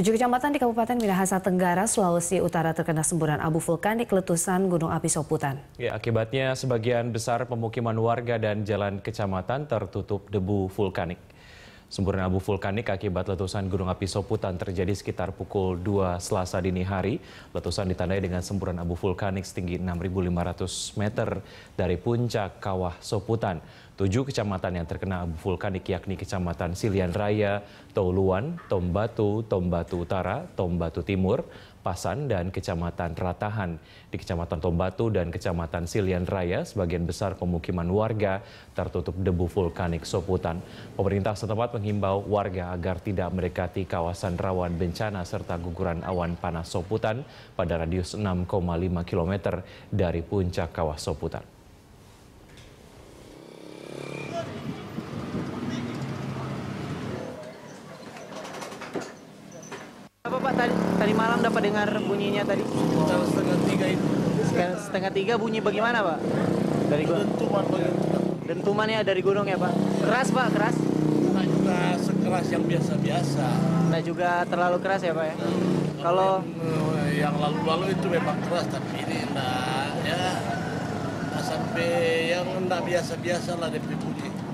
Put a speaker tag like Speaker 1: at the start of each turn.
Speaker 1: Tujuh kecamatan di Kabupaten Minahasa Tenggara, Sulawesi Utara terkena semburan abu vulkanik letusan Gunung Api Soputan.
Speaker 2: Ya, akibatnya sebagian besar pemukiman warga dan jalan kecamatan tertutup debu vulkanik. Semburan abu vulkanik akibat letusan Gunung Api Soputan terjadi sekitar pukul 2 Selasa dini hari. Letusan ditandai dengan semburan abu vulkanik setinggi 6.500 meter dari puncak kawah Soputan. Tujuh kecamatan yang terkena abu vulkanik yakni kecamatan Silian Raya, Touluan, Tombatu, Tombatu Utara, Tombatu Timur, Pasan, dan kecamatan Ratahan. Di kecamatan Tombatu dan kecamatan Silian Raya, sebagian besar pemukiman warga tertutup debu vulkanik Soputan. Pemerintah setempat menghimbau warga agar tidak mendekati kawasan rawan bencana serta guguran awan panas Soputan pada radius 6,5 km dari puncak kawah Soputan.
Speaker 3: Apa Pak tadi, tadi malam dapat dengar bunyinya tadi? Sekitar setengah tiga itu. Sekitar setengah tiga bunyi bagaimana Pak? Dari gunung. Dentuman, dentuman ya dari gunung
Speaker 4: ya Pak. Keras Pak, keras nah sekeras yang biasa-biasa. Nah juga terlalu keras ya Pak ya? Kalau eh, yang lalu-lalu itu memang keras tapi ini enggak ya sampai yang enggak biasa-biasa lah DP bunyi.